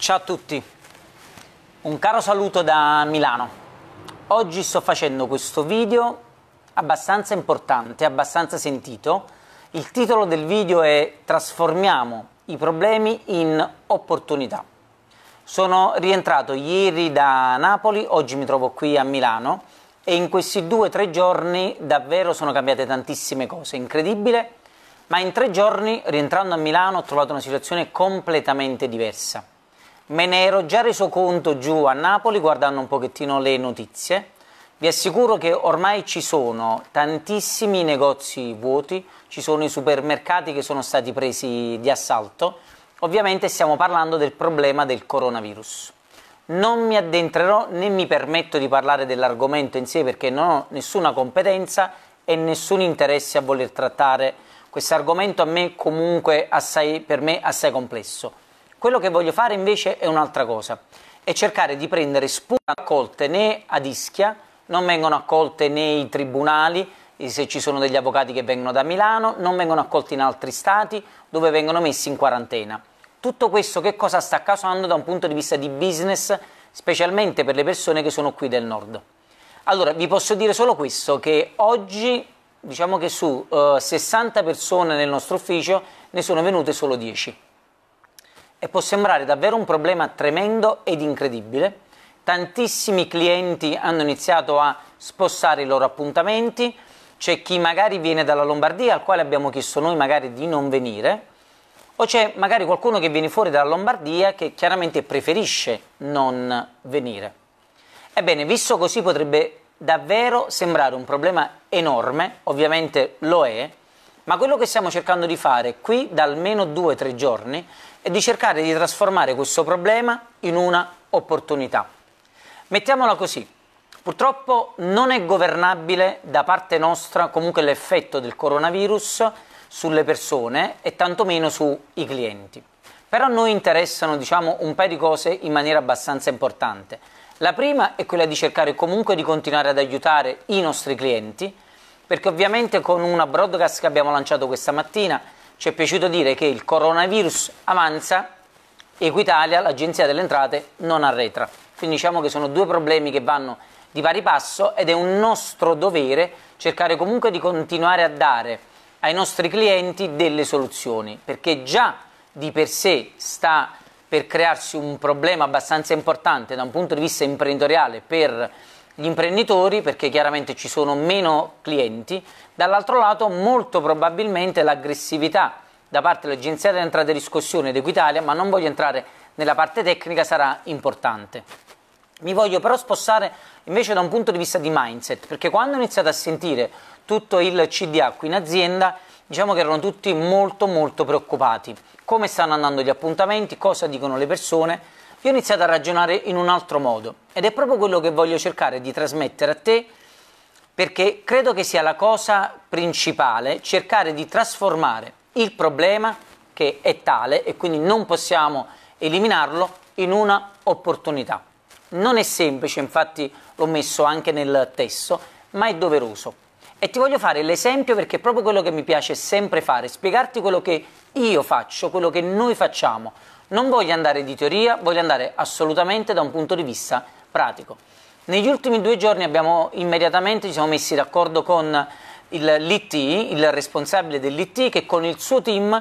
Ciao a tutti, un caro saluto da Milano. Oggi sto facendo questo video abbastanza importante, abbastanza sentito. Il titolo del video è Trasformiamo i problemi in opportunità. Sono rientrato ieri da Napoli, oggi mi trovo qui a Milano e in questi due o tre giorni davvero sono cambiate tantissime cose, incredibile, ma in tre giorni rientrando a Milano ho trovato una situazione completamente diversa Me ne ero già reso conto giù a Napoli guardando un pochettino le notizie. Vi assicuro che ormai ci sono tantissimi negozi vuoti, ci sono i supermercati che sono stati presi di assalto. Ovviamente stiamo parlando del problema del coronavirus. Non mi addentrerò né mi permetto di parlare dell'argomento in sé perché non ho nessuna competenza e nessun interesse a voler trattare questo argomento a me comunque assai, per me assai complesso quello che voglio fare invece è un'altra cosa, è cercare di prendere spunti accolte né ad Ischia, non vengono accolte nei tribunali, eh, se ci sono degli avvocati che vengono da Milano, non vengono accolti in altri stati dove vengono messi in quarantena. Tutto questo che cosa sta causando da un punto di vista di business, specialmente per le persone che sono qui del nord? Allora, vi posso dire solo questo, che oggi diciamo che su uh, eh, 60 persone nel nostro ufficio ne sono venute solo 10 e può sembrare davvero un problema tremendo ed incredibile. Tantissimi clienti hanno iniziato a spostare i loro appuntamenti, c'è chi magari viene dalla Lombardia al quale abbiamo chiesto noi magari di non venire, o c'è magari qualcuno che viene fuori dalla Lombardia che chiaramente preferisce non venire. Ebbene, visto così potrebbe davvero sembrare un problema enorme, ovviamente lo è, ma quello che stiamo cercando di fare qui da almeno due o tre giorni è di cercare di trasformare questo problema in una opportunità. Mettiamola così, purtroppo non è governabile da parte nostra comunque l'effetto del coronavirus sulle persone e tantomeno sui clienti. Però a noi interessano diciamo, un paio di cose in maniera abbastanza importante. La prima è quella di cercare comunque di continuare ad aiutare i nostri clienti, perché ovviamente con una broadcast che abbiamo lanciato questa mattina ci è piaciuto dire che il coronavirus avanza, Equitalia, l'agenzia delle entrate, non arretra. Quindi diciamo che sono due problemi che vanno di pari passo ed è un nostro dovere cercare comunque di continuare a dare ai nostri clienti delle soluzioni, perché già di per sé sta per crearsi un problema abbastanza importante da un punto di vista imprenditoriale per gli imprenditori perché chiaramente ci sono meno clienti, dall'altro lato molto probabilmente l'aggressività da parte dell'Agenzia delle Entrate e Riscossione ed Equitalia, ma non voglio entrare nella parte tecnica, sarà importante. Mi voglio però spostare invece da un punto di vista di mindset, perché quando ho iniziato a sentire tutto il CDA qui in azienda, diciamo che erano tutti molto molto preoccupati. Come stanno andando gli appuntamenti, cosa dicono le persone, io ho iniziato a ragionare in un altro modo ed è proprio quello che voglio cercare di trasmettere a te perché credo che sia la cosa principale cercare di trasformare il problema che è tale e quindi non possiamo eliminarlo in una opportunità. Non è semplice, infatti l'ho messo anche nel testo, ma è doveroso. E ti voglio fare l'esempio perché è proprio quello che mi piace sempre fare, spiegarti quello che io faccio, quello che noi facciamo, non voglio andare di teoria, voglio andare assolutamente da un punto di vista pratico. Negli ultimi due giorni abbiamo immediatamente ci siamo messi d'accordo con l'IT, il responsabile dell'IT, che con il suo team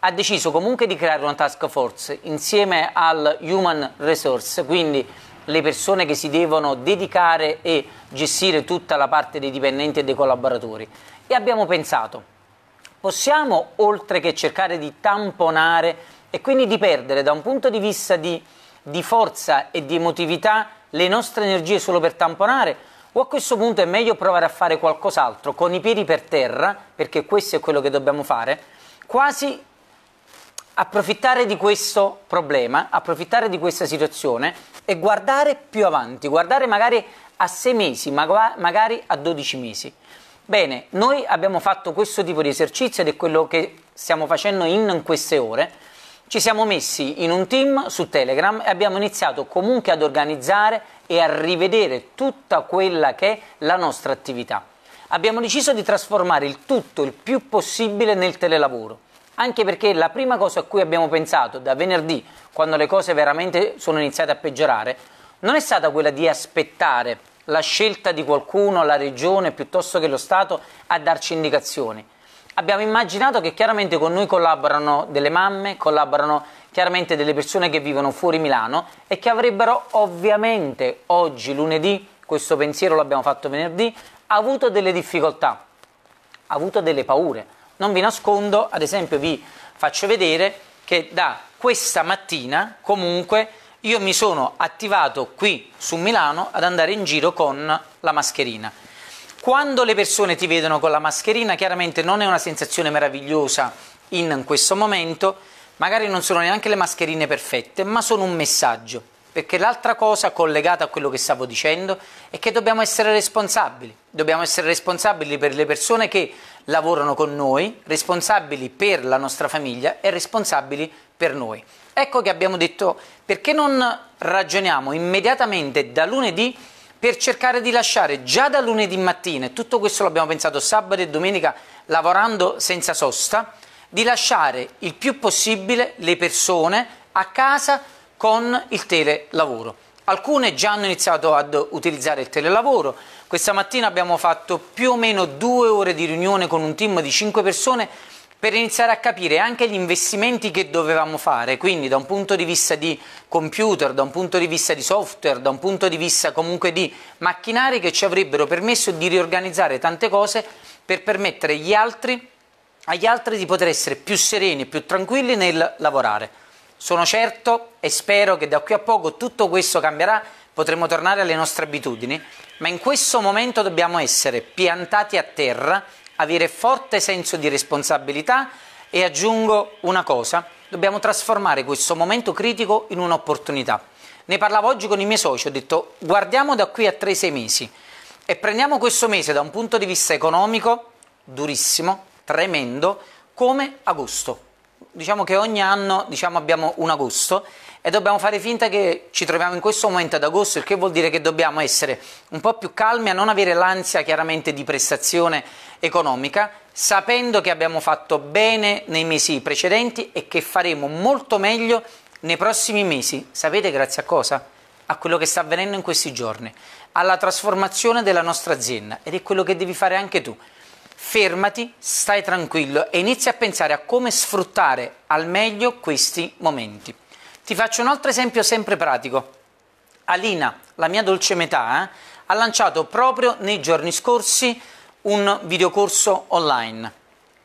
ha deciso comunque di creare una task force insieme al human resource, quindi le persone che si devono dedicare e gestire tutta la parte dei dipendenti e dei collaboratori. E abbiamo pensato, possiamo, oltre che cercare di tamponare e quindi di perdere da un punto di vista di, di forza e di emotività le nostre energie solo per tamponare o a questo punto è meglio provare a fare qualcos'altro con i piedi per terra, perché questo è quello che dobbiamo fare, quasi approfittare di questo problema, approfittare di questa situazione e guardare più avanti, guardare magari a sei mesi, magari a 12 mesi. Bene, noi abbiamo fatto questo tipo di esercizio ed è quello che stiamo facendo in queste ore. Ci siamo messi in un team su Telegram e abbiamo iniziato comunque ad organizzare e a rivedere tutta quella che è la nostra attività. Abbiamo deciso di trasformare il tutto il più possibile nel telelavoro anche perché la prima cosa a cui abbiamo pensato da venerdì, quando le cose veramente sono iniziate a peggiorare, non è stata quella di aspettare la scelta di qualcuno, la regione piuttosto che lo Stato a darci indicazioni, abbiamo immaginato che chiaramente con noi collaborano delle mamme, collaborano chiaramente delle persone che vivono fuori Milano e che avrebbero ovviamente oggi lunedì, questo pensiero l'abbiamo fatto venerdì, avuto delle difficoltà, avuto delle paure. Non vi nascondo, ad esempio vi faccio vedere che da questa mattina comunque io mi sono attivato qui su Milano ad andare in giro con la mascherina quando le persone ti vedono con la mascherina, chiaramente non è una sensazione meravigliosa in questo momento, magari non sono neanche le mascherine perfette, ma sono un messaggio. Perché l'altra cosa collegata a quello che stavo dicendo è che dobbiamo essere responsabili. Dobbiamo essere responsabili per le persone che lavorano con noi, responsabili per la nostra famiglia e responsabili per noi. Ecco che abbiamo detto perché non ragioniamo immediatamente da lunedì per cercare di lasciare già da lunedì mattina, e tutto questo l'abbiamo pensato sabato e domenica lavorando senza sosta, di lasciare il più possibile le persone a casa con il telelavoro. Alcune già hanno iniziato ad utilizzare il telelavoro. Questa mattina abbiamo fatto più o meno due ore di riunione con un team di cinque persone per iniziare a capire anche gli investimenti che dovevamo fare, quindi da un punto di vista di computer, da un punto di vista di software, da un punto di vista comunque di macchinari che ci avrebbero permesso di riorganizzare tante cose per permettere agli altri, agli altri di poter essere più sereni e più tranquilli nel lavorare. Sono certo e spero che da qui a poco tutto questo cambierà, potremo tornare alle nostre abitudini, ma in questo momento dobbiamo essere piantati a terra avere forte senso di responsabilità e aggiungo una cosa, dobbiamo trasformare questo momento critico in un'opportunità. Ne parlavo oggi con i miei soci, ho detto guardiamo da qui a 3-6 mesi e prendiamo questo mese da un punto di vista economico durissimo, tremendo, come agosto. Diciamo che ogni anno diciamo, abbiamo un agosto e dobbiamo fare finta che ci troviamo in questo momento ad agosto, il che vuol dire che dobbiamo essere un po' più calmi a non avere l'ansia chiaramente di prestazione economica, sapendo che abbiamo fatto bene nei mesi precedenti e che faremo molto meglio nei prossimi mesi. Sapete grazie a cosa? A quello che sta avvenendo in questi giorni, alla trasformazione della nostra azienda ed è quello che devi fare anche tu. Fermati, stai tranquillo e inizia a pensare a come sfruttare al meglio questi momenti. Ti faccio un altro esempio sempre pratico. Alina, la mia dolce metà, eh, ha lanciato proprio nei giorni scorsi un videocorso online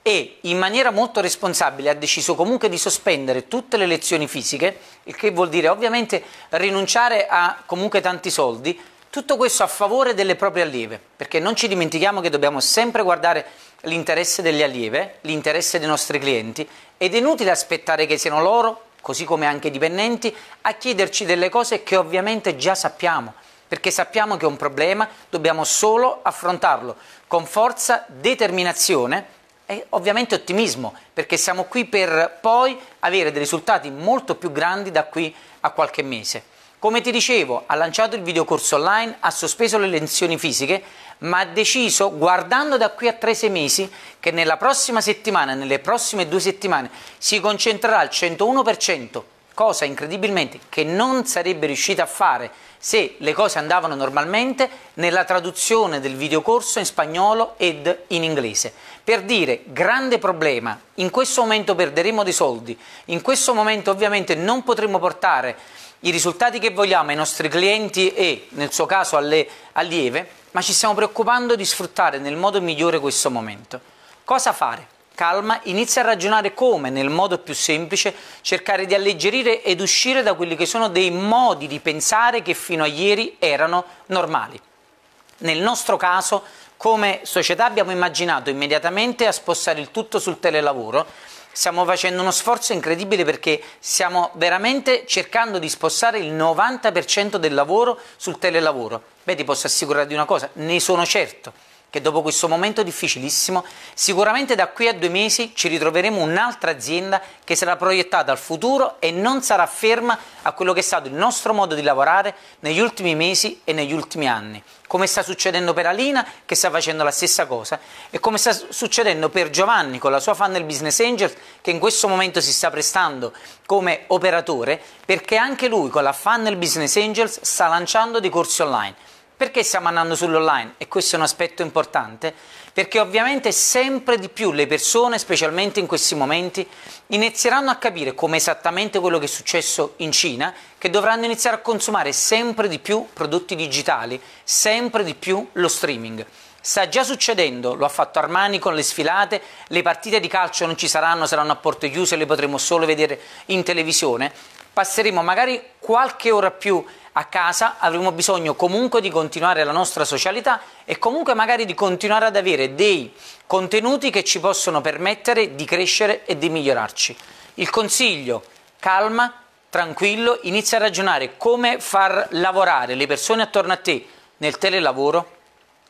e in maniera molto responsabile ha deciso comunque di sospendere tutte le lezioni fisiche, il che vuol dire ovviamente rinunciare a comunque tanti soldi, tutto questo a favore delle proprie allieve, perché non ci dimentichiamo che dobbiamo sempre guardare l'interesse degli allieve, l'interesse dei nostri clienti ed è inutile aspettare che siano loro così come anche i dipendenti, a chiederci delle cose che ovviamente già sappiamo, perché sappiamo che è un problema, dobbiamo solo affrontarlo con forza, determinazione e ovviamente ottimismo, perché siamo qui per poi avere dei risultati molto più grandi da qui a qualche mese. Come ti dicevo, ha lanciato il videocorso online, ha sospeso le lezioni fisiche, ma ha deciso, guardando da qui a 3-6 mesi, che nella prossima settimana, nelle prossime due settimane, si concentrerà al 101%, cosa incredibilmente che non sarebbe riuscita a fare se le cose andavano normalmente nella traduzione del videocorso in spagnolo ed in inglese. Per dire grande problema, in questo momento perderemo dei soldi, in questo momento ovviamente non potremo portare i risultati che vogliamo ai nostri clienti e, nel suo caso, alle allieve, ma ci stiamo preoccupando di sfruttare nel modo migliore questo momento. Cosa fare? Calma, inizia a ragionare come, nel modo più semplice, cercare di alleggerire ed uscire da quelli che sono dei modi di pensare che fino a ieri erano normali. Nel nostro caso, come società abbiamo immaginato immediatamente a spostare il tutto sul telelavoro stiamo facendo uno sforzo incredibile perché stiamo veramente cercando di spostare il 90% del lavoro sul telelavoro. Beh, ti posso assicurare di una cosa, ne sono certo che dopo questo momento difficilissimo, sicuramente da qui a due mesi ci ritroveremo un'altra azienda che sarà proiettata al futuro e non sarà ferma a quello che è stato il nostro modo di lavorare negli ultimi mesi e negli ultimi anni. Come sta succedendo per Alina, che sta facendo la stessa cosa, e come sta succedendo per Giovanni con la sua funnel business angel, che in questo momento si sta prestando come operatore, perché anche lui con la funnel business angels sta lanciando dei corsi online. Perché stiamo andando sull'online? E questo è un aspetto importante, perché ovviamente sempre di più le persone, specialmente in questi momenti, inizieranno a capire come esattamente quello che è successo in Cina, che dovranno iniziare a consumare sempre di più prodotti digitali, sempre di più lo streaming. Sta già succedendo, lo ha fatto Armani con le sfilate, le partite di calcio non ci saranno, saranno a porte chiuse, le potremo solo vedere in televisione, passeremo magari qualche ora più a casa, avremo bisogno comunque di continuare la nostra socialità e comunque magari di continuare ad avere dei contenuti che ci possono permettere di crescere e di migliorarci. Il consiglio, calma, tranquillo, inizia a ragionare come far lavorare le persone attorno a te nel telelavoro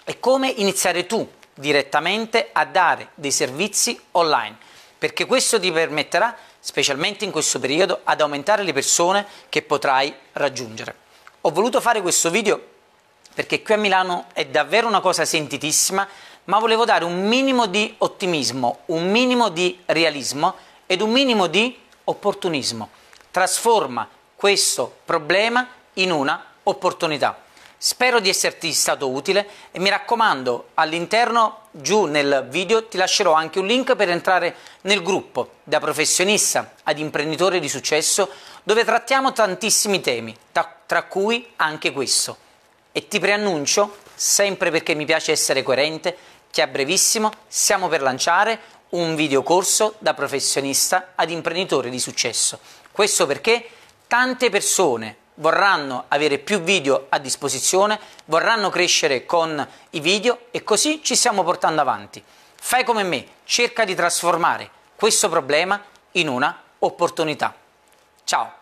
e come iniziare tu direttamente a dare dei servizi online, perché questo ti permetterà specialmente in questo periodo, ad aumentare le persone che potrai raggiungere. Ho voluto fare questo video perché qui a Milano è davvero una cosa sentitissima, ma volevo dare un minimo di ottimismo, un minimo di realismo ed un minimo di opportunismo. Trasforma questo problema in una opportunità. Spero di esserti stato utile e mi raccomando all'interno giù nel video ti lascerò anche un link per entrare nel gruppo, da professionista ad imprenditore di successo, dove trattiamo tantissimi temi, tra cui anche questo. E ti preannuncio, sempre perché mi piace essere coerente, che a brevissimo siamo per lanciare un videocorso da professionista ad imprenditore di successo. Questo perché tante persone vorranno avere più video a disposizione, vorranno crescere con i video e così ci stiamo portando avanti. Fai come me, cerca di trasformare questo problema in una opportunità. Ciao!